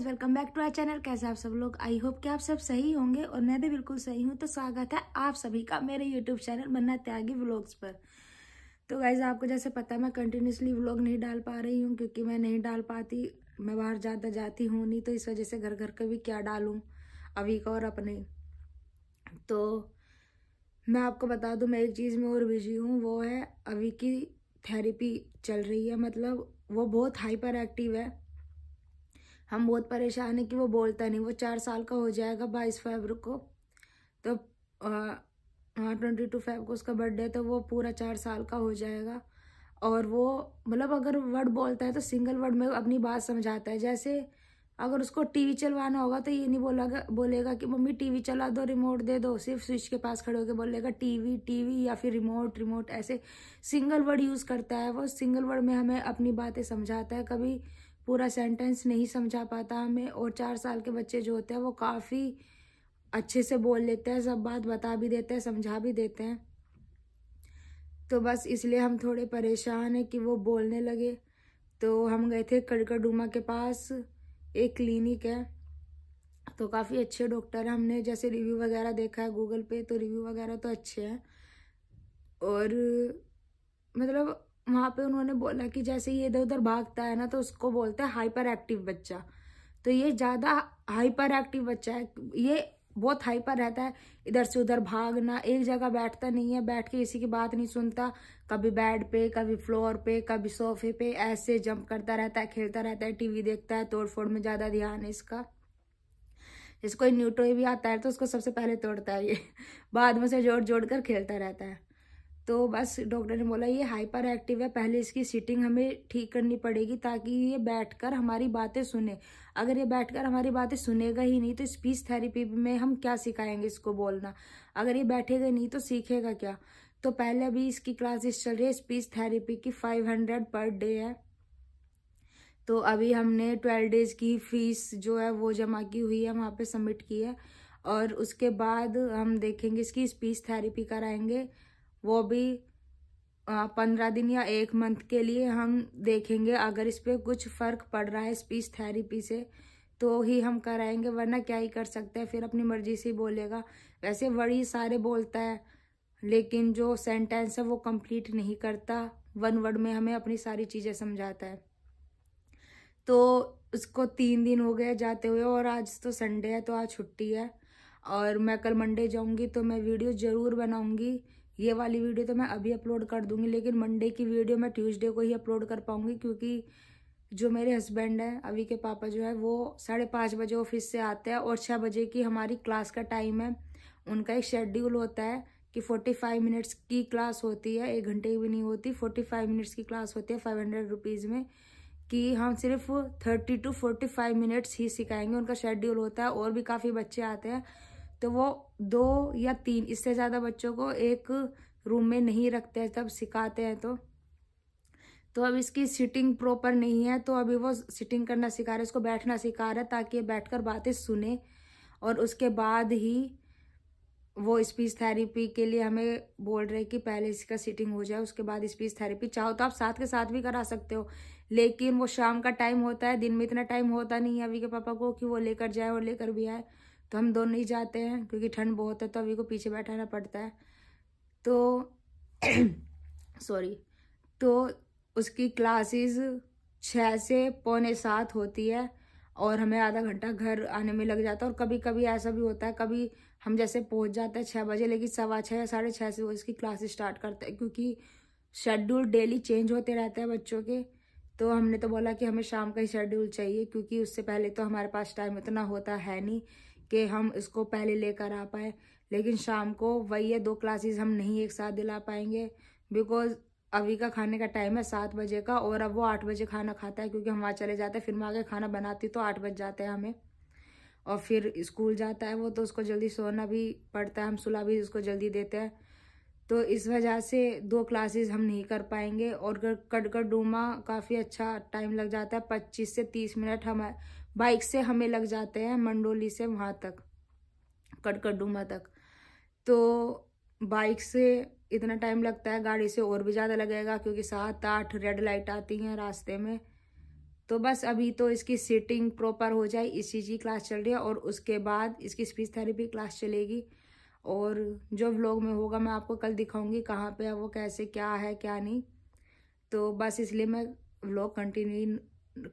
welcome back to our channel कैसे आप सब लोग आई होप कि आप सब सही होंगे और मैं भी बिल्कुल सही हूँ तो स्वागत है आप सभी का मेरे YouTube channel Manna Tyagi vlogs पर तो गाइज आपको जैसे पता है मैं कंटिन्यूसली व्लॉग नहीं डाल पा रही हूँ क्योंकि मैं नहीं डाल पाती मैं बाहर ज़्यादा जाती हूँ नहीं तो इस वजह से घर घर का भी क्या डालूँ अभी का और अपने तो मैं आपको बता दूँ मैं एक चीज़ में और बिजी हूँ वो है अभी की थेरेपी चल रही है मतलब वो बहुत हाइपर एक्टिव है हम बहुत परेशान हैं कि वो बोलता नहीं वो चार साल का हो जाएगा बाईस फेबर को तो हाँ ट्वेंटी टू फेब को उसका बर्थडे तो वो पूरा चार साल का हो जाएगा और वो मतलब अगर वर्ड बोलता है तो सिंगल वर्ड में अपनी बात समझाता है जैसे अगर उसको टीवी चलवाना होगा तो ये नहीं बोला बोलेगा कि मम्मी टीवी चला दो रिमोट दे दो सिर्फ स्विच के पास खड़े होकर बोलेगा टीवी टीवी या फिर रिमोट रिमोट ऐसे सिंगल वर्ड यूज़ करता है वो सिंगल वर्ड में हमें अपनी बातें समझाता है कभी पूरा सेंटेंस नहीं समझा पाता हमें और चार साल के बच्चे जो होते हैं वो काफ़ी अच्छे से बोल लेते हैं सब बात बता भी देते हैं समझा भी देते हैं तो बस इसलिए हम थोड़े परेशान हैं कि वो बोलने लगे तो हम गए थे कड़कडूमा के पास एक क्लिनिक है तो काफ़ी अच्छे डॉक्टर हैं हमने जैसे रिव्यू वगैरह देखा है गूगल पे तो रिव्यू वगैरह तो अच्छे हैं और मतलब वहाँ पे उन्होंने बोला कि जैसे ये इधर उधर भागता है ना तो उसको बोलते हैं हाइपर एक्टिव बच्चा तो ये ज़्यादा हाइपर एक्टिव बच्चा है ये बहुत हाइपर रहता है इधर से उधर भागना एक जगह बैठता नहीं है बैठ के किसी की बात नहीं सुनता कभी बेड पे कभी फ्लोर पे कभी सोफे पे ऐसे जंप करता रहता है खेलता रहता है टीवी देखता है तोड़ फोड़ में ज़्यादा ध्यान है इसका जिसको न्यूट्रो भी आता है तो उसको सबसे पहले तोड़ता है ये बाद में से जोड़ जोड़ कर खेलता रहता है तो बस डॉक्टर ने बोला ये हाइपर एक्टिव है पहले इसकी सीटिंग हमें ठीक करनी पड़ेगी ताकि ये बैठकर हमारी बातें सुने अगर ये बैठकर हमारी बातें सुनेगा ही नहीं तो स्पीच थेरेपी में हम क्या सिखाएंगे इसको बोलना अगर ये बैठेगा नहीं तो सीखेगा क्या तो पहले अभी इसकी क्लासेस चल रही है स्पीच थेरेपी की फाइव हंड्रेड पर डे है तो अभी हमने ट्वेल्व डेज की फीस जो है वो जमा की हुई है वहाँ पर सबमिट की है और उसके बाद हम देखेंगे इसकी स्पीच थेरेपी कराएंगे वो भी पंद्रह दिन या एक मंथ के लिए हम देखेंगे अगर इस पर कुछ फ़र्क पड़ रहा है स्पीच थेरेपी से तो ही हम कराएंगे वरना क्या ही कर सकते हैं फिर अपनी मर्जी से बोलेगा वैसे वही सारे बोलता है लेकिन जो सेंटेंस है वो कंप्लीट नहीं करता वन वर्ड में हमें अपनी सारी चीज़ें समझाता है तो उसको तीन दिन हो गए जाते हुए और आज तो संडे है तो आज छुट्टी है और मैं कल मंडे जाऊंगी तो मैं वीडियो ज़रूर बनाऊंगी ये वाली वीडियो तो मैं अभी अपलोड कर दूंगी लेकिन मंडे की वीडियो मैं ट्यूसडे को ही अपलोड कर पाऊंगी क्योंकि जो मेरे हस्बैंड हैं अभी के पापा जो है वो साढ़े पाँच बजे ऑफिस से आते हैं और छः बजे की हमारी क्लास का टाइम है उनका एक शेड्यूल होता है कि फोर्टी फाइव मिनट्स की क्लास होती है एक घंटे की भी नहीं होती फोर्टी फाइव मिनट्स की क्लास होती है फाइव हंड्रेड रुपीज़ में कि हम सिर्फ thirty to forty five minutes ही सिखाएंगे उनका शेड्यूल होता है और भी काफ़ी बच्चे आते हैं तो वो दो या तीन इससे ज़्यादा बच्चों को एक रूम में नहीं रखते हैं तब सिखाते हैं तो तो अब इसकी सिटिंग प्रॉपर नहीं है तो अभी वो सिटिंग करना सिखा रहा है इसको बैठना सिखा रहा है ताकि ये कर बातें सुने और उसके बाद ही वो स्पीच थेरेपी के लिए हमें बोल रहे कि पहले इसका सिटिंग हो जाए उसके बाद स्पीच थेरेपी चाहो तो आप साथ के साथ भी करा सकते हो लेकिन वो शाम का टाइम होता है दिन में इतना टाइम होता नहीं है अभी के पापा को कि वो लेकर जाए और लेकर भी आए तो हम दोनों ही जाते हैं क्योंकि ठंड बहुत है तो अभी को पीछे बैठाना पड़ता है तो सॉरी तो उसकी क्लासेस छः से पौने सात होती है और हमें आधा घंटा घर आने में लग जाता है और कभी कभी ऐसा भी होता है कभी हम जैसे पहुंच जाते हैं छः बजे लेकिन सवा छः या साढ़े छः से वो इसकी क्लासेस स्टार्ट करते हैं क्योंकि शेड्यूल डेली चेंज होते रहते हैं बच्चों के तो हमने तो बोला कि हमें शाम का ही शेड्यूल चाहिए क्योंकि उससे पहले तो हमारे पास टाइम इतना होता है नहीं कि हम इसको पहले लेकर आ पाए लेकिन शाम को वही है दो क्लासेस हम नहीं एक साथ दिला पाएंगे बिकॉज अभी का खाने का टाइम है सात बजे का और अब वो आठ बजे खाना खाता है क्योंकि हम वहाँ चले जाते हैं फिर मैं के खाना बनाती तो आठ बज जाते हैं हमें और फिर स्कूल जाता है वो तो उसको जल्दी सोना भी पड़ता है हम सुला भी उसको जल्दी देते हैं तो इस वजह से दो क्लासेस हम नहीं कर पाएंगे और कड़कड़ डूमा काफ़ी अच्छा टाइम लग जाता है पच्चीस से तीस मिनट हम बाइक से हमें लग जाते हैं मंडोली से वहाँ तक कटकडूमा तक तो बाइक से इतना टाइम लगता है गाड़ी से और भी ज़्यादा लगेगा क्योंकि सात आठ रेड लाइट आती हैं रास्ते में तो बस अभी तो इसकी सीटिंग प्रॉपर हो जाए ई क्लास चल रही है और उसके बाद इसकी स्पीच थेरेपी क्लास चलेगी और जो व्लॉग में होगा मैं आपको कल दिखाऊंगी कहाँ पे है वो कैसे क्या है क्या नहीं तो बस इसलिए मैं व्लॉग कंटिन्यू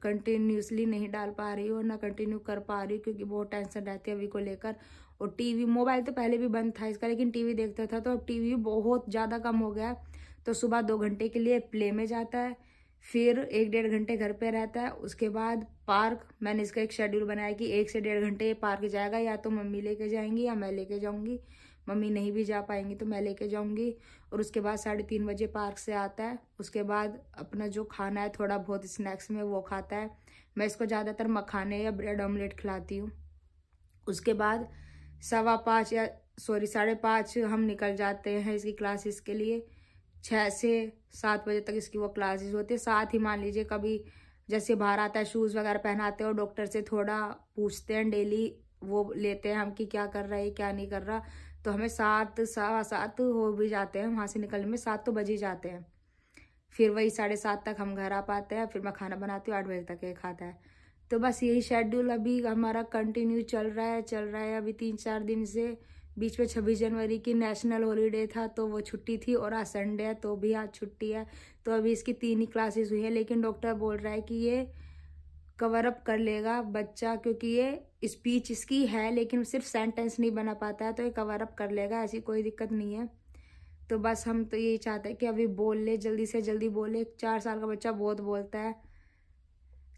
कंटिन्यूसली नहीं डाल पा रही हूँ और ना कंटिन्यू कर पा रही हूँ क्योंकि बहुत टेंशन रहती है अभी को लेकर और टीवी मोबाइल तो पहले भी बंद था इसका लेकिन टीवी देखता था तो अब टीवी बहुत ज़्यादा कम हो गया तो सुबह दो घंटे के लिए प्ले में जाता है फिर एक डेढ़ घंटे घर पे रहता है उसके बाद पार्क मैंने इसका एक शेड्यूल बनाया कि एक से डेढ़ घंटे पार्क जाएगा या तो मम्मी लेके जाएंगी या मैं लेके जाऊंगी मम्मी नहीं भी जा पाएंगी तो मैं लेके जाऊँगी और उसके बाद साढ़े तीन बजे पार्क से आता है उसके बाद अपना जो खाना है थोड़ा बहुत स्नैक्स में वो खाता है मैं इसको ज़्यादातर मखाने या ब्रेड ऑमलेट खिलाती हूँ उसके बाद सवा पाँच या सॉरी साढ़े पाँच हम निकल जाते हैं इसकी क्लासेस के लिए छः से सात बजे तक इसकी वो क्लासेस होती है साथ ही मान लीजिए कभी जैसे बाहर आता है शूज़ वगैरह पहनाते हैं और डॉक्टर से थोड़ा पूछते हैं डेली वो लेते हैं हम कि क्या कर रहा है क्या नहीं कर रहा तो हमें सात सवा सात हो भी जाते हैं वहाँ से निकलने में सात तो बज ही जाते हैं फिर वही साढ़े सात तक हम घर आ पाते हैं फिर मैं खाना बनाती हूँ आठ बजे तक ये खाता है तो बस यही शेड्यूल अभी हमारा कंटिन्यू चल रहा है चल रहा है अभी तीन चार दिन से बीच में छब्बीस जनवरी की नेशनल हॉलीडे था तो वो छुट्टी थी और आज संडे है तो भी आज छुट्टी है तो अभी इसकी तीन ही क्लासेस हुई हैं लेकिन डॉक्टर बोल रहा है कि ये कवर अप कर लेगा बच्चा क्योंकि ये स्पीच इसकी है लेकिन सिर्फ सेंटेंस नहीं बना पाता है तो ये कवर अप कर लेगा ऐसी कोई दिक्कत नहीं है तो बस हम तो यही चाहते हैं कि अभी बोल ले जल्दी से जल्दी बोले चार साल का बच्चा बहुत बोलता है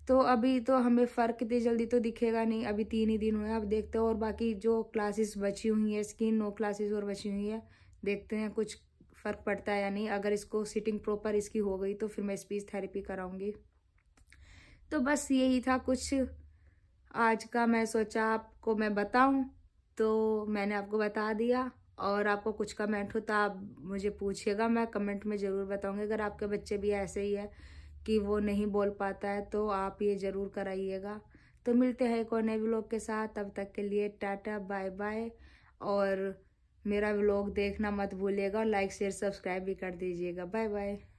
तो अभी तो हमें फ़र्क इतनी जल्दी तो दिखेगा नहीं अभी तीन ही दिन हुए अब देखते हैं और बाकी जो क्लासेस बची हुई हैं इसकी नो क्लासेस और बची हुई है देखते हैं कुछ फ़र्क पड़ता है या नहीं अगर इसको सिटिंग प्रॉपर इसकी हो गई तो फिर मैं स्पीच थेरेपी कराऊंगी तो बस यही था कुछ आज का मैं सोचा आपको मैं बताऊं तो मैंने आपको बता दिया और आपको कुछ कमेंट हो तो आप मुझे पूछिएगा मैं कमेंट में ज़रूर बताऊंगी अगर आपके बच्चे भी ऐसे ही है कि वो नहीं बोल पाता है तो आप ये ज़रूर कराइएगा तो मिलते हैं एक और नए व्लॉग के साथ तब तक के लिए टाटा बाय बाय और मेरा व्लॉग देखना मत भूलिएगा लाइक शेयर सब्सक्राइब भी कर दीजिएगा बाय बाय